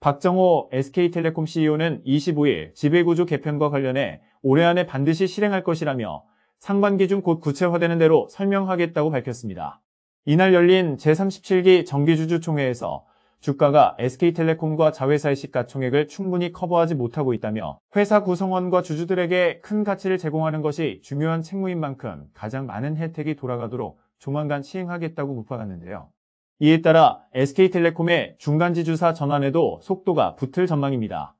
박정호 SK텔레콤 CEO는 25일 지배구조 개편과 관련해 올해 안에 반드시 실행할 것이라며 상반기 중 곧 구체화되는 대로 설명하겠다고 밝혔습니다. 이날 열린 제37기 정기주주총회에서 주가가 SK텔레콤과 자회사의 시가총액을 충분히 커버하지 못하고 있다며 회사 구성원과 주주들에게 큰 가치를 제공하는 것이 중요한 책무인 만큼 가장 많은 혜택이 돌아가도록 조만간 시행하겠다고 묵박았는데요 이에 따라 SK텔레콤의 중간지주사 전환에도 속도가 붙을 전망입니다.